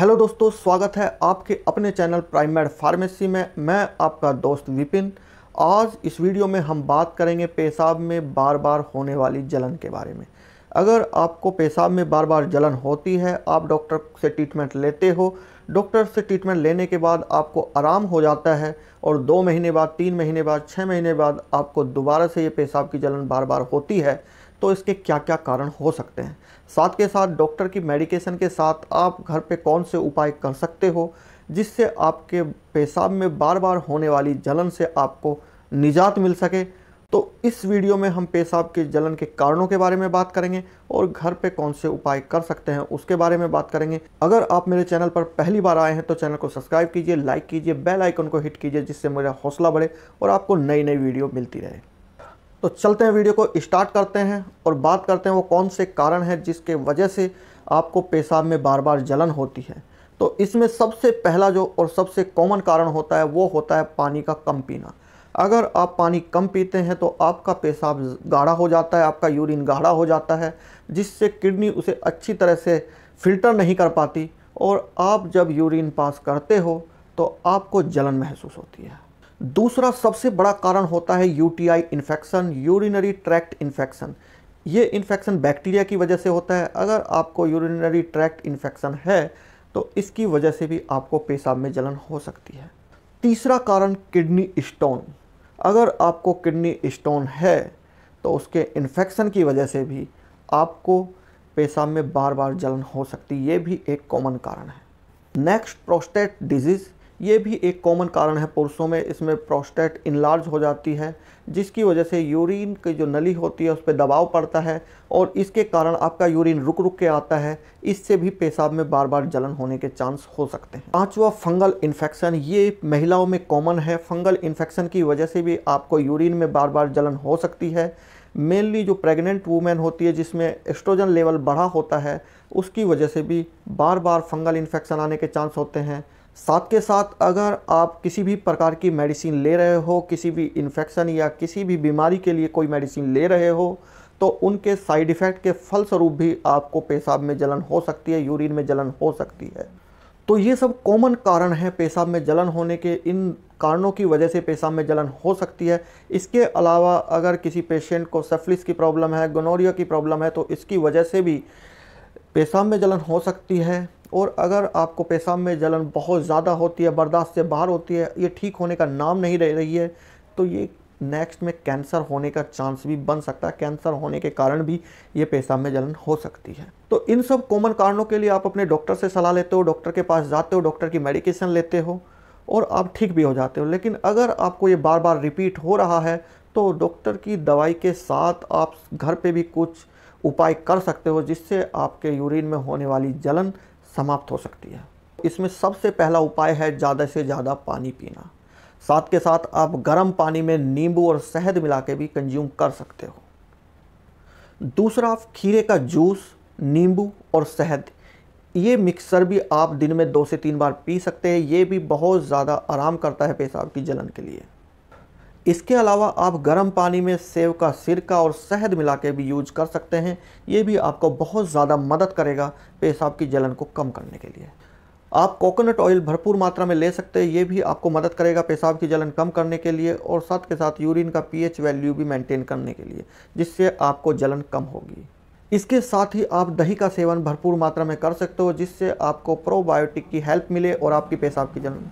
hello दोस्तों स्वागत है आपके अपने चैनल प्राइमेड फार्मेसी में मैं आपका दोस्त विपिन आज इस वीडियो में हम बात करेंगे पेशाब में बार बार होने वाली जलन के बारे में अगर आपको पेशाब में बार बार जलन होती है आप डॉक्टर से ट्रीटमेंट लेते हो डॉक्टर से ट्रीटमेंट लेने के बाद आपको आराम हो जाता है और दो महीने बाद तीन महीने बाद छः महीने बाद आपको दोबारा से ये पेशाब की जलन बार बार होती है तो इसके क्या क्या कारण हो सकते हैं साथ के साथ डॉक्टर की मेडिकेशन के साथ आप घर पे कौन से उपाय कर सकते हो जिससे आपके पेशाब में बार बार होने वाली जलन से आपको निजात मिल सके तो इस वीडियो में हम पेशाब के जलन के कारणों के बारे में बात करेंगे और घर पे कौन से उपाय कर सकते हैं उसके बारे में बात करेंगे अगर आप मेरे चैनल पर पहली बार आए हैं तो चैनल को सब्सक्राइब कीजिए लाइक कीजिए बेल आइकन को हिट कीजिए जिससे मेरा हौसला बढ़े और आपको नई नई वीडियो मिलती रहे तो चलते हैं वीडियो को स्टार्ट करते हैं और बात करते हैं वो कौन से कारण हैं जिसके वजह से आपको पेशाब में बार बार जलन होती है तो इसमें सबसे पहला जो और सबसे कॉमन कारण होता है वो होता है पानी का कम पीना अगर आप पानी कम पीते हैं तो आपका पेशाब गाढ़ा हो जाता है आपका यूरिन गाढ़ा हो जाता है जिससे किडनी उसे अच्छी तरह से फिल्टर नहीं कर पाती और आप जब यूरिन पास करते हो तो आपको जलन महसूस होती है दूसरा सबसे बड़ा कारण होता है UTI infection urinary tract infection ये इन्फेक्शन बैक्टीरिया की वजह से होता है अगर आपको यूरिनरी ट्रैक्ट इन्फेक्शन है तो इसकी वजह से भी आपको पेशाब में जलन हो सकती है तीसरा कारण किडनी स्टोन अगर आपको किडनी स्टोन है तो उसके इन्फेक्शन की वजह से भी आपको पेशाब में बार बार जलन हो सकती है ये भी एक कॉमन कारण है नेक्स्ट प्रोस्टेट डिजीज़ ये भी एक कॉमन कारण है पुरुषों में इसमें प्रोस्टेट इनलार्ज हो जाती है जिसकी वजह से यूरिन की जो नली होती है उस पर दबाव पड़ता है और इसके कारण आपका यूरिन रुक रुक के आता है इससे भी पेशाब में बार बार जलन होने के चांस हो सकते हैं पाँचवा फंगल इन्फेक्शन ये महिलाओं में कॉमन है फंगल इन्फेक्शन की वजह से भी आपको यूरिन में बार बार जलन हो सकती है मेनली जो प्रेग्नेंट वूमेन होती है जिसमें एस्ट्रोजन लेवल बढ़ा होता है उसकी वजह से भी बार बार फंगल इन्फेक्शन आने के चांस होते हैं साथ के साथ अगर आप किसी भी प्रकार की मेडिसिन ले रहे हो किसी भी इन्फेक्शन या किसी भी बीमारी के लिए कोई मेडिसिन ले रहे हो तो उनके साइड इफ़ेक्ट के फलस्वरूप भी आपको पेशाब में जलन हो सकती है यूरिन में जलन हो सकती है तो ये सब कॉमन कारण हैं पेशाब में जलन होने के इन कारणों की वजह से पेशाब में जलन हो सकती है इसके अलावा अगर किसी पेशेंट को सेफलिस की प्रॉब्लम है गोनोरिया की प्रॉब्लम है तो इसकी वजह से भी पेशाब में जलन हो सकती है और अगर आपको पेशाब में जलन बहुत ज़्यादा होती है बर्दाश्त से बाहर होती है ये ठीक होने का नाम नहीं रह रही है तो ये नेक्स्ट में कैंसर होने का चांस भी बन सकता है कैंसर होने के कारण भी ये पेशाब में जलन हो सकती है तो इन सब कॉमन कारणों के लिए आप अपने डॉक्टर से सलाह लेते हो डॉक्टर के पास जाते हो डॉक्टर की मेडिकेशन लेते हो और आप ठीक भी हो जाते हो लेकिन अगर आपको ये बार बार रिपीट हो रहा है तो डॉक्टर की दवाई के साथ आप घर पर भी कुछ उपाय कर सकते हो जिससे आपके यूरिन में होने वाली जलन समाप्त हो सकती है इसमें सबसे पहला उपाय है ज़्यादा से ज़्यादा पानी पीना साथ के साथ आप गर्म पानी में नींबू और शहद मिला के भी कंज्यूम कर सकते हो दूसरा आप खीरे का जूस नींबू और शहद ये मिक्सर भी आप दिन में दो से तीन बार पी सकते हैं ये भी बहुत ज़्यादा आराम करता है पेशाब की जलन के लिए इसके अलावा आप गर्म पानी में सेब का सिरका और शहद मिला के भी यूज कर सकते हैं ये भी आपको बहुत ज़्यादा मदद करेगा पेशाब की जलन को कम करने के लिए आप कोकोनट ऑयल भरपूर मात्रा में ले सकते हैं ये भी आपको मदद करेगा पेशाब की जलन कम करने के लिए और साथ के साथ यूरिन का पीएच वैल्यू भी मेंटेन करने के लिए जिससे आपको जलन कम होगी इसके साथ ही आप दही का सेवन भरपूर मात्रा में कर सकते हो जिससे आपको प्रोबायोटिक की हेल्प मिले और आपकी पेशाब की जलन